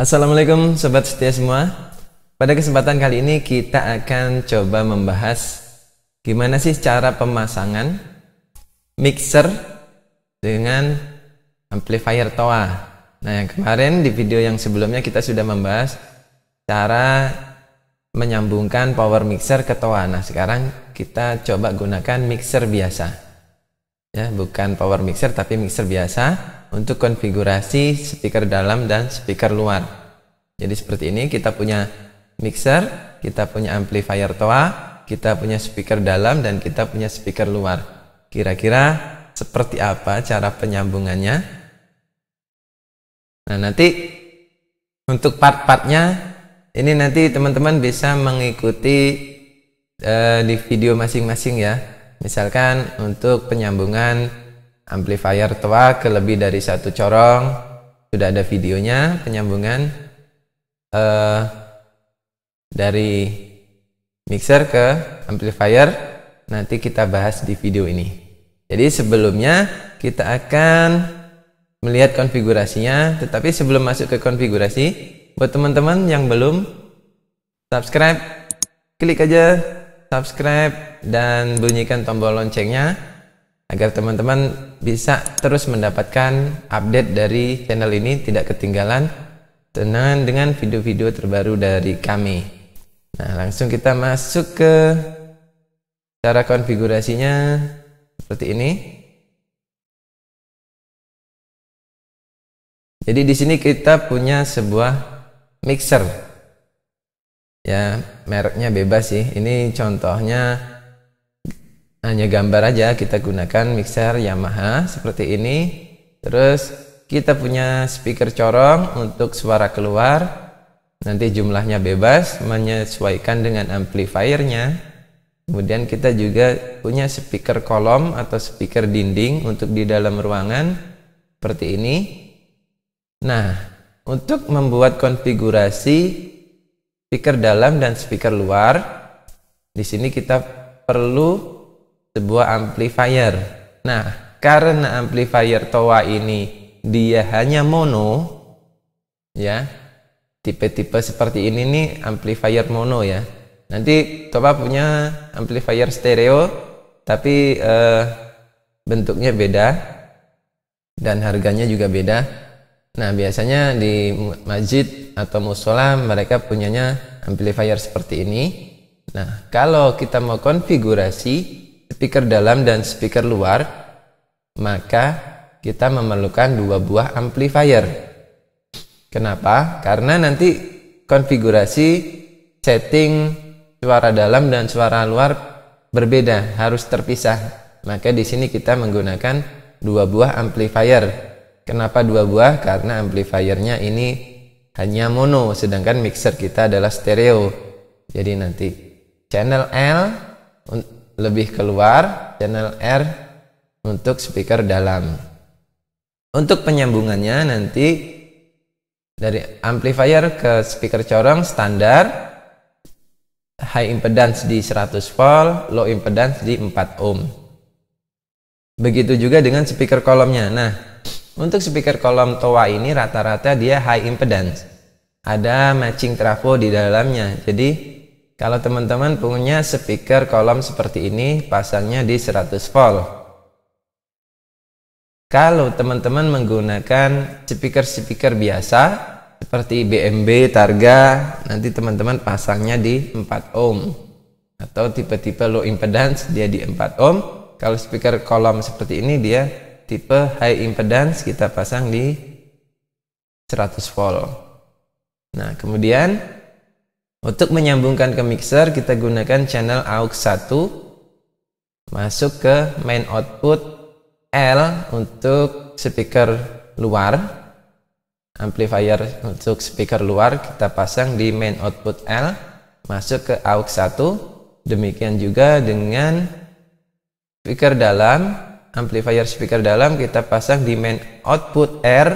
Assalamualaikum sobat setia semua. Pada kesempatan kali ini kita akan coba membahas gimana sih cara pemasangan mixer dengan amplifier toa. Nah, yang kemarin di video yang sebelumnya kita sudah membahas cara menyambungkan power mixer ke toa. Nah, sekarang kita coba gunakan mixer biasa. Ya, bukan power mixer tapi mixer biasa untuk konfigurasi speaker dalam dan speaker luar. Jadi seperti ini kita punya mixer, kita punya amplifier toa, kita punya speaker dalam dan kita punya speaker luar. Kira-kira seperti apa cara penyambungannya. Nah, nanti untuk part-partnya ini nanti teman-teman bisa mengikuti uh, di video masing-masing ya. Misalkan untuk penyambungan amplifier tua ke lebih dari satu corong sudah ada videonya penyambungan uh, dari mixer ke amplifier nanti kita bahas di video ini jadi sebelumnya kita akan melihat konfigurasinya tetapi sebelum masuk ke konfigurasi buat teman-teman yang belum subscribe klik aja subscribe dan bunyikan tombol loncengnya agar teman-teman bisa terus mendapatkan update dari channel ini tidak ketinggalan dengan dengan video-video terbaru dari kami. Nah, langsung kita masuk ke cara konfigurasinya seperti ini. Jadi di sini kita punya sebuah mixer. Ya, mereknya bebas sih. Ini contohnya hanya gambar aja kita gunakan mixer Yamaha seperti ini terus kita punya speaker corong untuk suara keluar nanti jumlahnya bebas menyesuaikan dengan amplifiernya kemudian kita juga punya speaker kolom atau speaker dinding untuk di dalam ruangan seperti ini nah untuk membuat konfigurasi speaker dalam dan speaker luar di sini kita perlu sebuah amplifier. Nah, karena amplifier Toa ini dia hanya mono, ya, tipe-tipe seperti ini nih amplifier mono ya. Nanti Toa punya amplifier stereo, tapi eh, bentuknya beda dan harganya juga beda. Nah, biasanya di masjid atau musola mereka punyanya amplifier seperti ini. Nah, kalau kita mau konfigurasi speaker dalam dan speaker luar, maka kita memerlukan dua buah amplifier. Kenapa? Karena nanti konfigurasi setting suara dalam dan suara luar berbeda, harus terpisah. Maka di sini kita menggunakan dua buah amplifier. Kenapa dua buah? Karena amplifiernya ini hanya mono, sedangkan mixer kita adalah stereo. Jadi nanti channel L lebih keluar, channel R untuk speaker dalam. Untuk penyambungannya nanti dari amplifier ke speaker corong standar high impedance di 100 volt, low impedance di 4 ohm. Begitu juga dengan speaker kolomnya. Nah, untuk speaker kolom toa ini rata-rata dia high impedance. Ada matching trafo di dalamnya. Jadi kalau teman-teman punya speaker kolom seperti ini, pasangnya di 100 volt. Kalau teman-teman menggunakan speaker-speaker biasa, seperti BMB, Targa, nanti teman-teman pasangnya di 4 ohm. Atau tipe-tipe low impedance, dia di 4 ohm. Kalau speaker kolom seperti ini, dia tipe high impedance, kita pasang di 100 volt. Nah, kemudian untuk menyambungkan ke mixer, kita gunakan channel AUX 1 masuk ke main output L untuk speaker luar. Amplifier untuk speaker luar kita pasang di main output L masuk ke AUX 1. Demikian juga dengan speaker dalam, amplifier speaker dalam kita pasang di main output R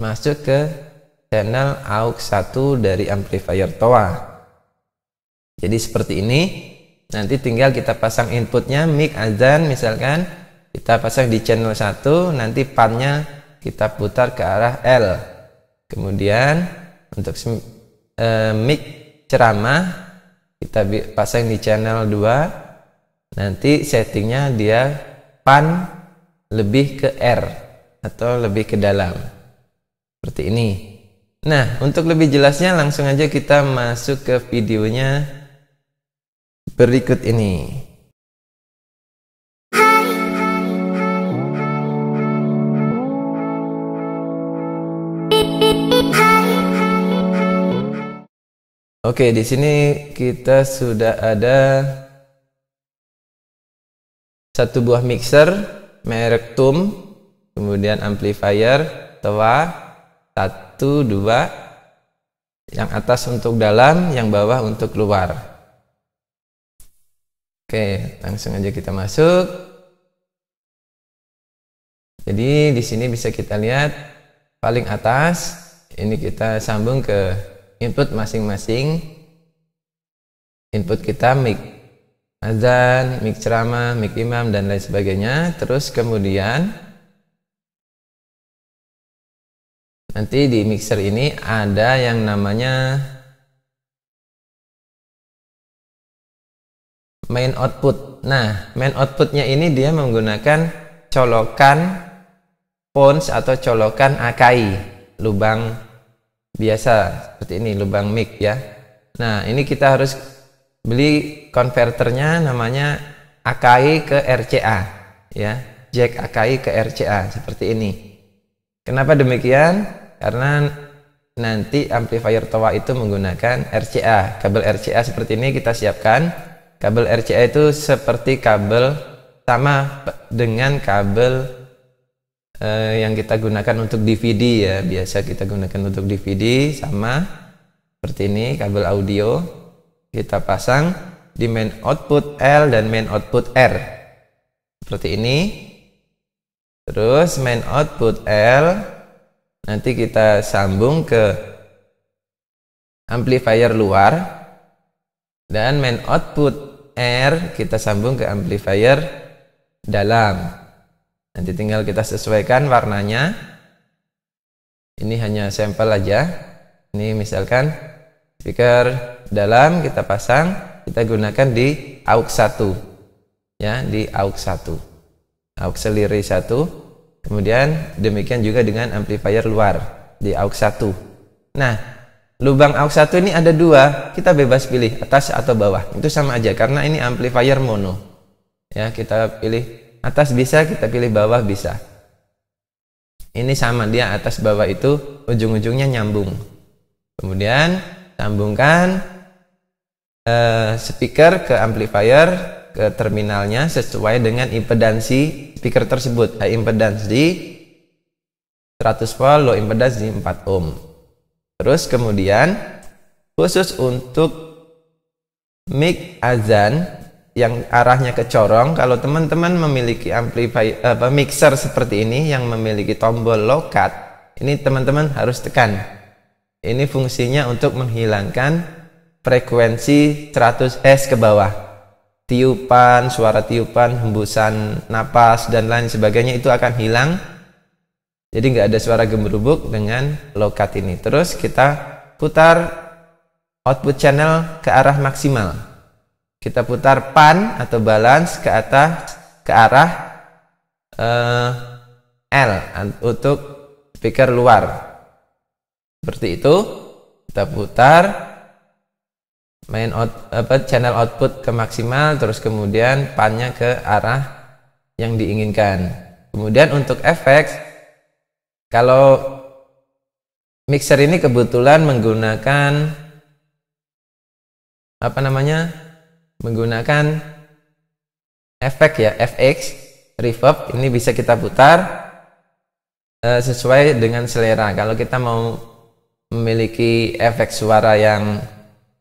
masuk ke channel AUX 1 dari amplifier TOA. Jadi seperti ini. Nanti tinggal kita pasang inputnya mic azan misalkan kita pasang di channel 1 nanti pan nya kita putar ke arah L. Kemudian untuk e, mic ceramah kita pasang di channel 2 nanti settingnya dia pan lebih ke R atau lebih ke dalam seperti ini. Nah, untuk lebih jelasnya langsung aja kita masuk ke videonya berikut ini. Oke, di sini kita sudah ada satu buah mixer merek TUM, kemudian amplifier, satu satu, dua. Yang atas untuk dalam, yang bawah untuk luar. Oke, langsung aja kita masuk. Jadi di sini bisa kita lihat paling atas ini kita sambung ke input masing-masing input kita mic azan, mic ceramah, mic imam dan lain sebagainya. Terus kemudian Nanti di mixer ini ada yang namanya main output. Nah, main outputnya ini dia menggunakan colokan pons atau colokan AKI, lubang biasa seperti ini, lubang mic ya. Nah, ini kita harus beli konverternya namanya AKI ke RCA ya, jack AKI ke RCA seperti ini. Kenapa demikian? karena nanti amplifier toa itu menggunakan RCA kabel RCA seperti ini kita siapkan kabel RCA itu seperti kabel sama dengan kabel eh, yang kita gunakan untuk DVD ya biasa kita gunakan untuk DVD sama seperti ini kabel audio kita pasang di main output L dan main output R seperti ini terus main output L Nanti kita sambung ke amplifier luar dan main output R kita sambung ke amplifier dalam. Nanti tinggal kita sesuaikan warnanya. Ini hanya sampel aja. Ini misalkan speaker dalam kita pasang, kita gunakan di aux 1. Ya, di aux 1. AUX seliri 1 Kemudian demikian juga dengan amplifier luar di aux 1. Nah, lubang aux 1 ini ada dua, kita bebas pilih atas atau bawah. Itu sama aja karena ini amplifier mono. Ya, kita pilih atas bisa, kita pilih bawah bisa. Ini sama dia atas bawah itu ujung-ujungnya nyambung. Kemudian sambungkan uh, speaker ke amplifier ke terminalnya sesuai dengan impedansi speaker tersebut high impedance di 100 volt low impedance di 4 ohm terus kemudian khusus untuk mic azan yang arahnya ke corong kalau teman-teman memiliki amplifier apa, mixer seperti ini yang memiliki tombol low cut ini teman-teman harus tekan ini fungsinya untuk menghilangkan frekuensi 100 Hz ke bawah tiupan, suara tiupan, hembusan napas dan lain sebagainya itu akan hilang. Jadi nggak ada suara gemerubuk dengan lokat ini. Terus kita putar output channel ke arah maksimal. Kita putar pan atau balance ke atas ke arah uh, L untuk speaker luar. Seperti itu kita putar main out, apa channel output ke maksimal terus kemudian pannya ke arah yang diinginkan kemudian untuk efek kalau mixer ini kebetulan menggunakan apa namanya menggunakan efek ya FX reverb ini bisa kita putar e, sesuai dengan selera kalau kita mau memiliki efek suara yang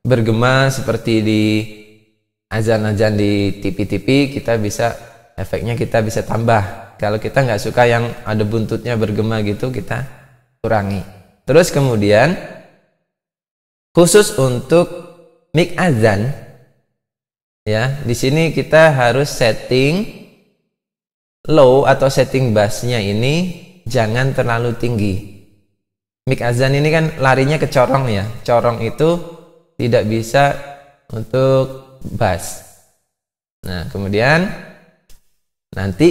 bergema seperti di azan-azan di TV-TV kita bisa efeknya kita bisa tambah kalau kita nggak suka yang ada buntutnya bergema gitu kita kurangi terus kemudian khusus untuk mic azan ya di sini kita harus setting low atau setting bassnya ini jangan terlalu tinggi mic azan ini kan larinya ke corong ya corong itu tidak bisa untuk bass. Nah, kemudian nanti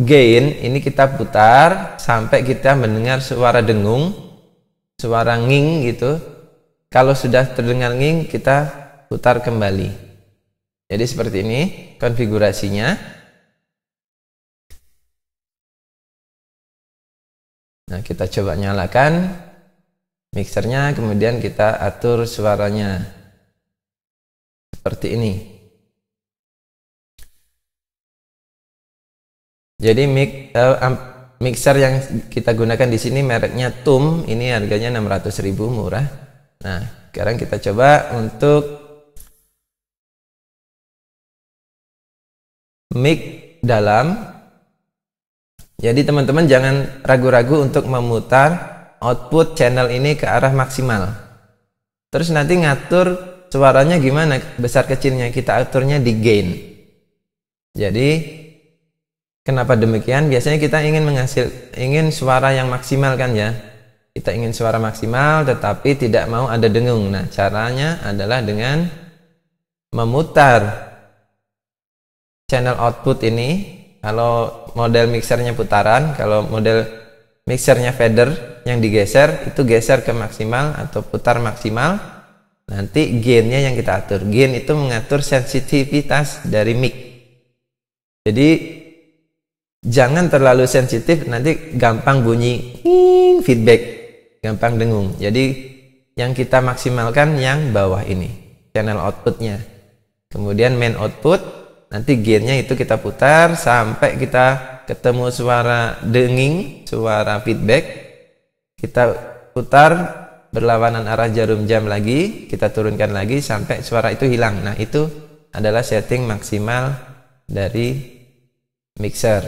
gain ini kita putar sampai kita mendengar suara dengung, suara nging gitu. Kalau sudah terdengar nging, kita putar kembali. Jadi seperti ini konfigurasinya. Nah, kita coba nyalakan mixernya kemudian kita atur suaranya seperti ini jadi mix, uh, mixer yang kita gunakan di sini mereknya TUM ini harganya 600.000 murah nah sekarang kita coba untuk mic dalam jadi teman-teman jangan ragu-ragu untuk memutar output channel ini ke arah maksimal. Terus nanti ngatur suaranya gimana, besar kecilnya kita aturnya di gain. Jadi kenapa demikian? Biasanya kita ingin menghasil ingin suara yang maksimal kan ya. Kita ingin suara maksimal tetapi tidak mau ada dengung. Nah, caranya adalah dengan memutar channel output ini. Kalau model mixernya putaran, kalau model mixernya fader yang digeser itu geser ke maksimal atau putar maksimal nanti gainnya yang kita atur gain itu mengatur sensitivitas dari mic jadi jangan terlalu sensitif nanti gampang bunyi feedback gampang dengung jadi yang kita maksimalkan yang bawah ini channel outputnya kemudian main output nanti gainnya itu kita putar sampai kita ketemu suara denging, suara feedback. Kita putar berlawanan arah jarum jam lagi, kita turunkan lagi sampai suara itu hilang. Nah, itu adalah setting maksimal dari mixer.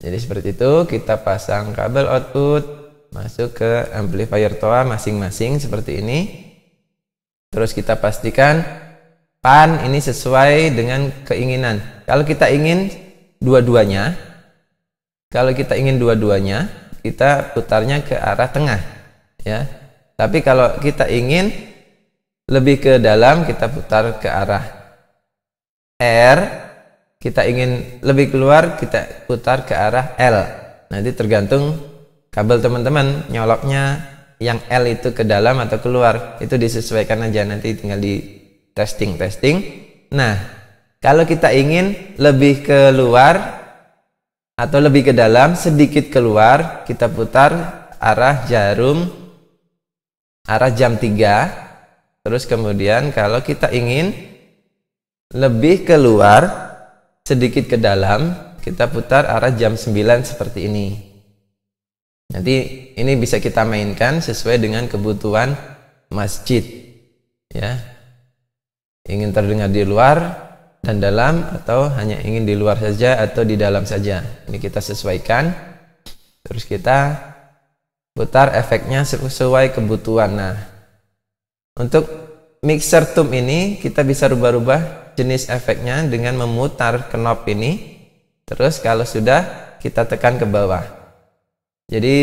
Jadi seperti itu kita pasang kabel output masuk ke amplifier toa masing-masing seperti ini. Terus kita pastikan pan ini sesuai dengan keinginan. Kalau kita ingin dua-duanya, kalau kita ingin dua-duanya, kita putarnya ke arah tengah, ya. Tapi kalau kita ingin lebih ke dalam, kita putar ke arah R. Kita ingin lebih keluar, kita putar ke arah L. Nanti tergantung kabel teman-teman nyoloknya yang L itu ke dalam atau keluar itu disesuaikan aja nanti tinggal di testing testing nah kalau kita ingin lebih keluar atau lebih ke dalam sedikit keluar kita putar arah jarum arah jam 3 terus kemudian kalau kita ingin lebih keluar sedikit ke dalam kita putar arah jam 9 seperti ini nanti ini bisa kita mainkan sesuai dengan kebutuhan masjid ya ingin terdengar di luar dan dalam atau hanya ingin di luar saja atau di dalam saja. Ini kita sesuaikan. Terus kita putar efeknya sesuai kebutuhan. Nah, untuk mixer tube ini kita bisa rubah-rubah jenis efeknya dengan memutar knob ini. Terus kalau sudah kita tekan ke bawah. Jadi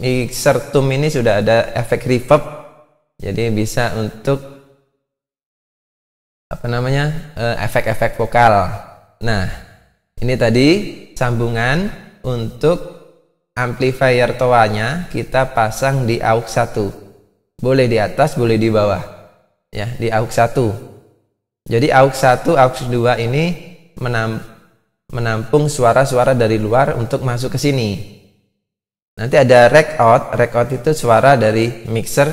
mixer tube ini sudah ada efek reverb. Jadi bisa untuk apa namanya eh, efek-efek vokal. Nah, ini tadi sambungan untuk amplifier toanya kita pasang di AUX 1. Boleh di atas, boleh di bawah. Ya, di AUX 1. Jadi AUX 1, AUX 2 ini menampung suara-suara dari luar untuk masuk ke sini. Nanti ada rack out, rack out itu suara dari mixer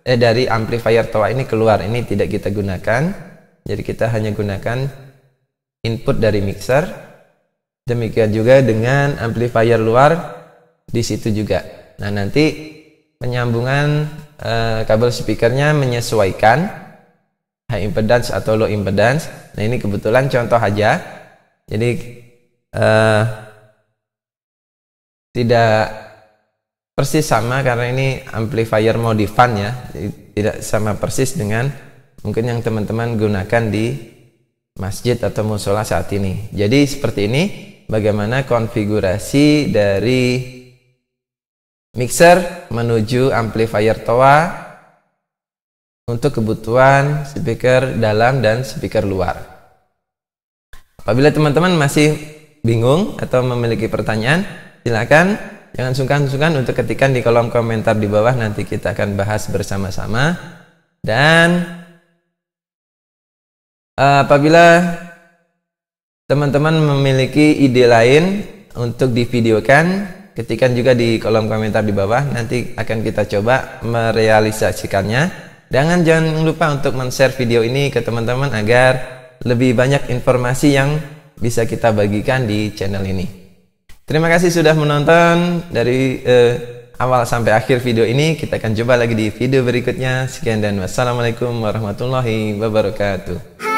eh dari amplifier toa ini keluar. Ini tidak kita gunakan. Jadi kita hanya gunakan input dari mixer. Demikian juga dengan amplifier luar di situ juga. Nah, nanti penyambungan eh, kabel speakernya menyesuaikan high impedance atau low impedance. Nah, ini kebetulan contoh aja. Jadi eh, tidak persis sama karena ini amplifier modifan ya. tidak sama persis dengan mungkin yang teman-teman gunakan di masjid atau musola saat ini. Jadi seperti ini bagaimana konfigurasi dari mixer menuju amplifier toa untuk kebutuhan speaker dalam dan speaker luar. Apabila teman-teman masih bingung atau memiliki pertanyaan, silakan jangan sungkan-sungkan untuk ketikan di kolom komentar di bawah nanti kita akan bahas bersama-sama dan Eh, apabila teman-teman memiliki ide lain untuk divideokan ketikkan juga di kolom komentar di bawah nanti akan kita coba merealisasikannya dan jangan lupa untuk men-share video ini ke teman-teman agar lebih banyak informasi yang bisa kita bagikan di channel ini terima kasih sudah menonton dari eh, awal sampai akhir video ini kita akan coba lagi di video berikutnya sekian dan wassalamualaikum warahmatullahi wabarakatuh